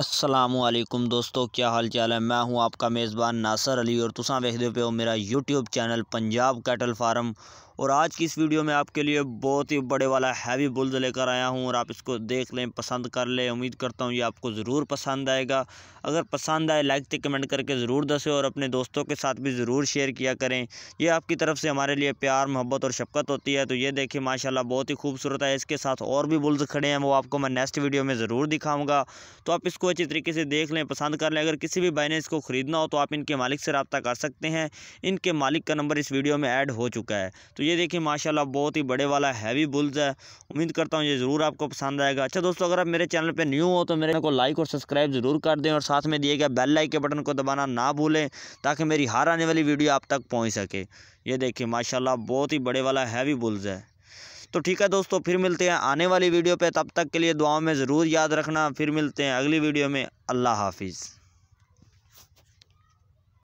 असलम दोस्तों क्या हाल चाल है मैं हूं आपका मेज़बान नासर अली और तुसा देखते पे हो मेरा YouTube channel Punjab cattle farm और आज की इस वीडियो में आपके लिए बहुत ही बड़े वाला हैवी बुल्द लेकर आया हूँ और आप इसको देख लें पसंद कर लें उम्मीद करता हूँ ये आपको ज़रूर पसंद आएगा अगर पसंद आए लाइक तो कमेंट करके ज़रूर दसें और अपने दोस्तों के साथ भी ज़रूर शेयर किया करें ये आपकी तरफ से हमारे लिए प्यार मोहब्बत और शफकत होती है तो ये देखिए माशाला बहुत ही खूबसूरत है इसके साथ और भी बुल्ज खड़े हैं वो आपको मैं नेक्स्ट वीडियो में ज़रूर दिखाऊँगा तो आप इसको अच्छी तरीके से देख लें पसंद कर लें अगर किसी भी भाई ने इसको ख़रीदना हो तो आप इनके मालिक से रबता कर सकते हैं इनके मालिक का नंबर इस वीडियो में ऐड हो चुका है तो ये देखिए माशाल्लाह बहुत ही बड़े वाला हैवी बुल्स है उम्मीद करता हूँ ये ज़रूर आपको पसंद आएगा अच्छा दोस्तों अगर आप मेरे चैनल पर न्यू हो तो मेरे को लाइक और सब्सक्राइब ज़रूर कर दें और साथ में दिए गए बेल लाइक के बटन को दबाना ना भूलें ताकि मेरी हार आने वाली वीडियो आप तक पहुँच सके ये देखिए माशाला बहुत ही बड़े वाला हैवी बुल्स है तो ठीक है दोस्तों फिर मिलते हैं आने वाली वीडियो पर तब तक के लिए दुआओं में ज़रूर याद रखना फिर मिलते हैं अगली वीडियो में अल्लाह हाफिज़